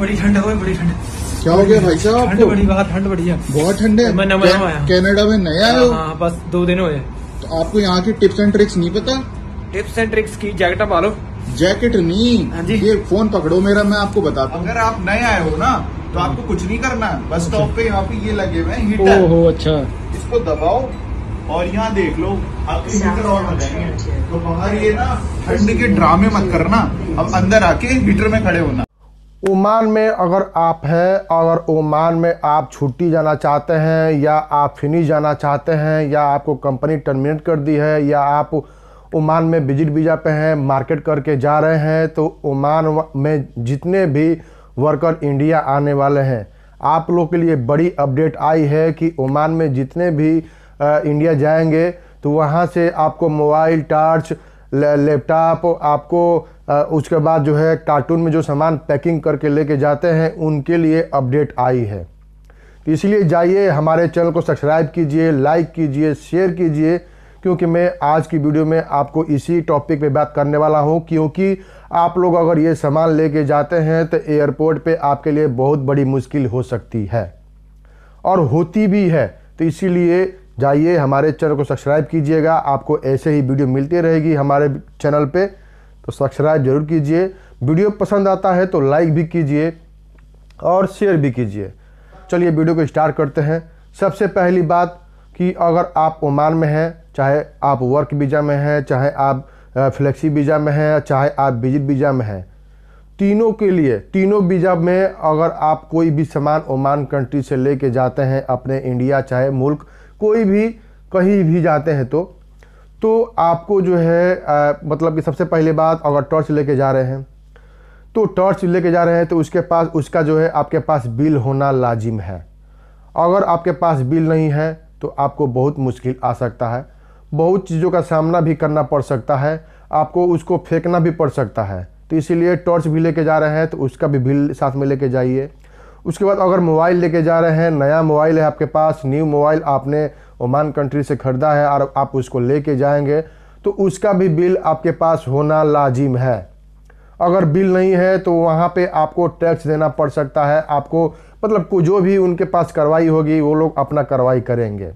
बड़ी ठंड है बड़ी ठंड क्या हो गया भाई साहब ठंड बड़ी बात ठंड बड़ी है बहुत ठंड है तो मैं नया कनाडा में नया आया हाँ, बस दो दिन हुए तो आपको यहाँ की टिप्स एंड ट्रिक्स नहीं पता टिप्स एंड ट्रिक्स की जैकेट पालो जैकेट नहीं हाँ ये फोन पकड़ो मेरा मैं आपको बताता हूँ अगर आप नए आए हो ना तो आपको कुछ नहीं करना बस स्टॉप अच्छा। पे यहाँ पे ये लगे हुए हैं हीटर ओहो अच्छा इसको दबाओ और यहाँ देख लो आपके हीटर ऑन हो जाएंगे तो बाहर ये ना ठंड के ड्रामे मत करना अब अंदर आके हीटर में खड़े होना ओमान में अगर आप हैं अगर ओमान में आप छुट्टी जाना चाहते हैं या आप फिनिश जाना चाहते हैं या आपको कंपनी टर्मिनेट कर दी है या आप ओमान में विजिट वीज़ा पे हैं मार्केट करके जा रहे हैं तो ओमान में जितने भी वर्कर इंडिया आने वाले हैं आप लोग के लिए बड़ी अपडेट आई है कि ओमान में जितने भी आ, इंडिया जाएंगे तो वहाँ से आपको मोबाइल टार्च लैपटॉप आपको उसके बाद जो है कार्टून में जो सामान पैकिंग करके लेके जाते हैं उनके लिए अपडेट आई है तो इसलिए जाइए हमारे चैनल को सब्सक्राइब कीजिए लाइक कीजिए शेयर कीजिए क्योंकि मैं आज की वीडियो में आपको इसी टॉपिक पे बात करने वाला हूँ क्योंकि आप लोग अगर ये सामान लेके जाते हैं तो एयरपोर्ट पे आपके लिए बहुत बड़ी मुश्किल हो सकती है और होती भी है तो इसीलिए जाइए हमारे चैनल को सब्सक्राइब कीजिएगा आपको ऐसे ही वीडियो मिलती रहेगी हमारे चैनल पर तो सब्सक्राइब जरूर कीजिए वीडियो पसंद आता है तो लाइक भी कीजिए और शेयर भी कीजिए चलिए वीडियो को स्टार्ट करते हैं सबसे पहली बात कि अगर आप ओमान में हैं चाहे आप वर्क वीज़ा में हैं चाहे आप फ्लेक्सी वीज़ा में हैं चाहे आप विजिट वीज़ा में हैं तीनों के लिए तीनों वीज़ा में अगर आप कोई भी सामान ओमान कंट्री से लेके जाते हैं अपने इंडिया चाहे मुल्क कोई भी कहीं भी जाते हैं तो तो आपको जो है आ, मतलब कि सबसे पहले बात अगर टॉर्च लेके जा रहे हैं तो टॉर्च लेके जा रहे हैं तो उसके पास उसका जो है आपके पास बिल होना लाजिम है अगर आपके पास बिल नहीं है तो आपको बहुत मुश्किल आ सकता है बहुत चीज़ों का सामना भी करना पड़ सकता है आपको उसको फेंकना भी पड़ सकता है तो इसीलिए टॉर्च भी लेके जा रहे हैं तो उसका भी बिल साथ में लेके जाइए उसके बाद अगर मोबाइल लेके जा रहे हैं नया मोबाइल है आपके पास न्यू मोबाइल आपने ओमान कंट्री से ख़रीदा है और आप उसको ले कर जाएंगे तो उसका भी बिल आपके पास होना लाजिम है अगर बिल नहीं है तो वहाँ पे आपको टैक्स देना पड़ सकता है आपको मतलब जो भी उनके पास कार्रवाई होगी वो लोग अपना कार्रवाई करेंगे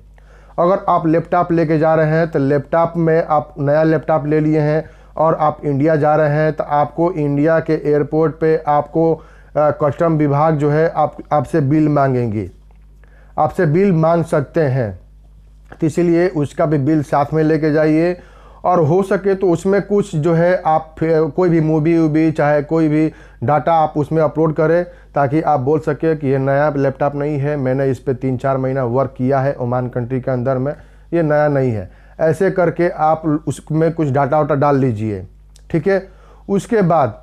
अगर आप लैपटॉप लेके जा रहे हैं तो लैपटॉप में आप नया लैपटॉप ले लिए हैं और आप इंडिया जा रहे हैं तो आपको इंडिया के एयरपोर्ट पे आपको कस्टम विभाग जो है आप आपसे बिल मांगेंगी आपसे बिल मांग सकते हैं तो इसीलिए उसका भी बिल साथ में लेके जाइए और हो सके तो उसमें कुछ जो है आप कोई भी मूवी वूवी चाहे कोई भी डाटा आप उसमें अपलोड करें ताकि आप बोल सके कि ये नया लैपटॉप नहीं है मैंने इस पर तीन चार महीना वर्क किया है ओमान कंट्री के अंदर में ये नया नहीं है ऐसे करके आप उसमें कुछ डाटा वाटा डाल लीजिए ठीक है उसके बाद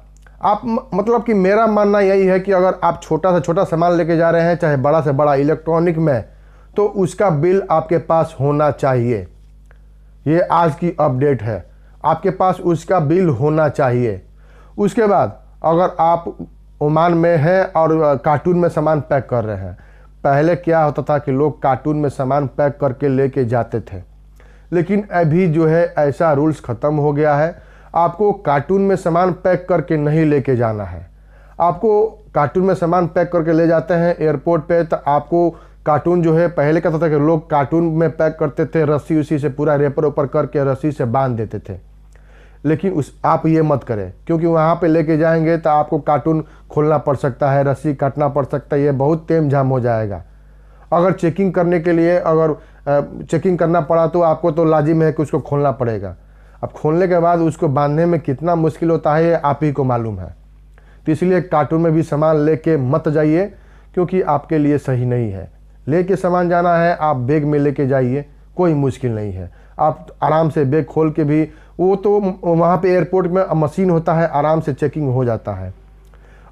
आप मतलब कि मेरा मानना यही है कि अगर आप छोटा से छोटा सामान लेके जा रहे हैं चाहे बड़ा से बड़ा इलेक्ट्रॉनिक में तो उसका बिल आपके पास होना चाहिए ये आज की अपडेट है आपके पास उसका बिल होना चाहिए उसके बाद अगर आप ओमान में हैं और कार्टून में सामान पैक कर रहे हैं पहले क्या होता था कि लोग कार्टून में सामान पैक करके लेके जाते थे लेकिन अभी जो है ऐसा रूल्स ख़त्म हो गया है आपको कार्टून में सामान पैक करके नहीं लेके जाना है आपको कार्टून में सामान पैक करके ले जाते हैं एयरपोर्ट पे तो आपको कार्टून जो है पहले कहता था कि लोग कार्टून में पैक करते थे रस्सी उसी से पूरा रेपर ऊपर करके रस्सी से बांध देते थे लेकिन उस आप ये मत करें क्योंकि वहाँ पे लेके जाएंगे तो आपको कार्टून खोलना पड़ सकता है रस्सी काटना पड़ सकता है ये बहुत तेम झाम हो जाएगा अगर चेकिंग करने के लिए अगर चेकिंग करना पड़ा तो आपको तो लाजिम है कि उसको खोलना पड़ेगा अब खोलने के बाद उसको बांधने में कितना मुश्किल होता है ये आप ही को मालूम है तो इसलिए कार्टून में भी सामान ले मत जाइए क्योंकि आपके लिए सही नहीं है लेके सामान जाना है आप बैग में लेके जाइए कोई मुश्किल नहीं है आप आराम से बैग खोल के भी वो तो वहाँ पे एयरपोर्ट में मशीन होता है आराम से चेकिंग हो जाता है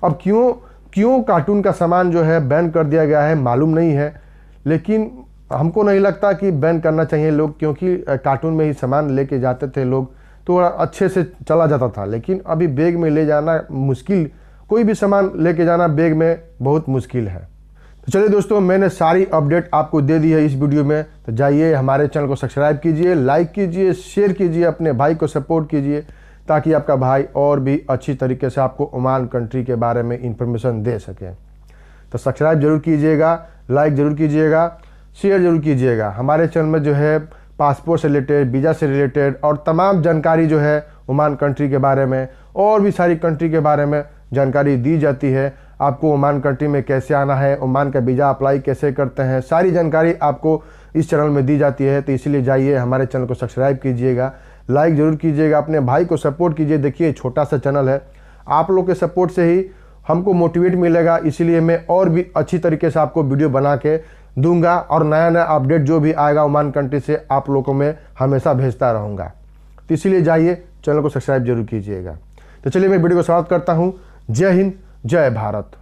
अब क्यों क्यों कार्टून का सामान जो है बैन कर दिया गया है मालूम नहीं है लेकिन हमको नहीं लगता कि बैन करना चाहिए लोग क्योंकि कार्टून में ही सामान लेके जाते थे लोग तो अच्छे से चला जाता था लेकिन अभी बैग में ले जाना मुश्किल कोई भी सामान लेके जाना बैग में बहुत मुश्किल है तो चलिए दोस्तों मैंने सारी अपडेट आपको दे दी है इस वीडियो में तो जाइए हमारे चैनल को सब्सक्राइब कीजिए लाइक कीजिए शेयर कीजिए अपने भाई को सपोर्ट कीजिए ताकि आपका भाई और भी अच्छी तरीके से आपको ओमान कंट्री के बारे में इन्फॉर्मेशन दे सके तो सब्सक्राइब जरूर कीजिएगा लाइक जरूर कीजिएगा शेयर जरूर कीजिएगा हमारे चैनल में जो है पासपोर्ट से रिलेटेड वीज़ा से रिलेटेड और तमाम जानकारी जो है ओमान कंट्री के बारे में और भी सारी कंट्री के बारे में जानकारी दी जाती है आपको ओमान कंट्री में कैसे आना है ओमान का वीज़ा अप्लाई कैसे करते हैं सारी जानकारी आपको इस चैनल में दी जाती है तो इसीलिए जाइए हमारे चैनल को सब्सक्राइब कीजिएगा लाइक ज़रूर कीजिएगा अपने भाई को सपोर्ट कीजिए देखिए छोटा सा चैनल है आप लोग के सपोर्ट से ही हमको मोटिवेट मिलेगा इसीलिए मैं और भी अच्छी तरीके से आपको वीडियो बना के दूंगा और नया नया अपडेट जो भी आएगा ओमान कंट्री से आप लोगों में हमेशा भेजता रहूँगा तो इसीलिए जाइए चैनल को सब्सक्राइब जरूर कीजिएगा तो चलिए मैं वीडियो को स्वागत करता हूँ जय हिंद जय भारत